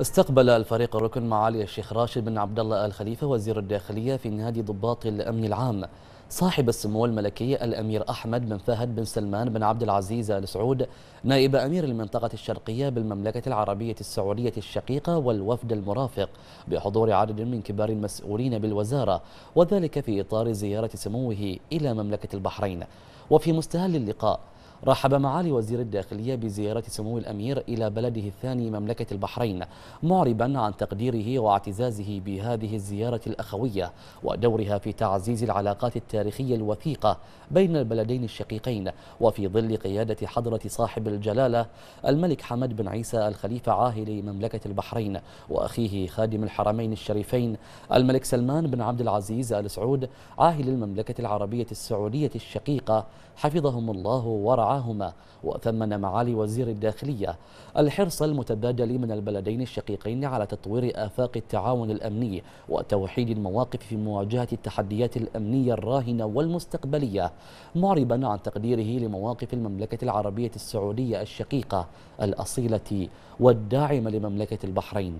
استقبل الفريق الركن معالي الشيخ راشد بن عبد الله ال خليفه وزير الداخليه في نادي ضباط الامن العام صاحب السمو الملكي الامير احمد بن فهد بن سلمان بن عبد العزيز ال سعود نائب امير المنطقه الشرقيه بالمملكه العربيه السعوديه الشقيقه والوفد المرافق بحضور عدد من كبار المسؤولين بالوزاره وذلك في اطار زياره سموه الى مملكه البحرين وفي مستهل اللقاء رحب معالي وزير الداخلية بزيارة سمو الأمير إلى بلده الثاني مملكة البحرين معربا عن تقديره واعتزازه بهذه الزيارة الأخوية ودورها في تعزيز العلاقات التاريخية الوثيقة بين البلدين الشقيقين وفي ظل قيادة حضرة صاحب الجلالة الملك حمد بن عيسى الخليفة عاهل مملكة البحرين وأخيه خادم الحرمين الشريفين الملك سلمان بن عبد العزيز آل سعود عاهل المملكة العربية السعودية الشقيقة حفظهم الله ورع رفعاهما وثمن معالي وزير الداخلية الحرص المتبادل من البلدين الشقيقين على تطوير آفاق التعاون الأمني وتوحيد المواقف في مواجهة التحديات الأمنية الراهنة والمستقبلية معربا عن تقديره لمواقف المملكة العربية السعودية الشقيقة الأصيلة والداعمة لمملكة البحرين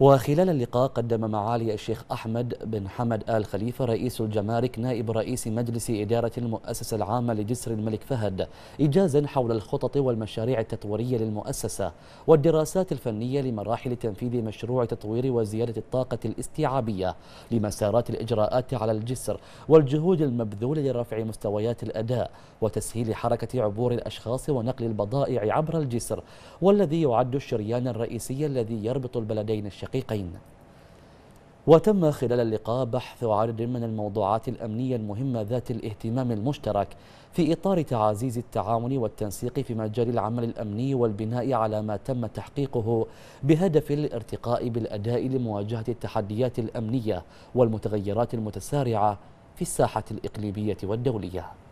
وخلال اللقاء قدم معالي الشيخ أحمد بن حمد آل خليفة رئيس الجمارك نائب رئيس مجلس إدارة المؤسسة العامة لجسر الملك فهد إجازا حول الخطط والمشاريع التطويرية للمؤسسة والدراسات الفنية لمراحل تنفيذ مشروع تطوير وزيادة الطاقة الاستيعابية لمسارات الإجراءات على الجسر والجهود المبذولة لرفع مستويات الأداء وتسهيل حركة عبور الأشخاص ونقل البضائع عبر الجسر والذي يعد الشريان الرئيسي الذي يربط البلدين الشهر. الشقيقين وتم خلال اللقاء بحث عدد من الموضوعات الأمنية المهمة ذات الاهتمام المشترك في إطار تعزيز التعاون والتنسيق في مجال العمل الأمني والبناء على ما تم تحقيقه بهدف الارتقاء بالأداء لمواجهة التحديات الأمنية والمتغيرات المتسارعة في الساحة الإقليمية والدولية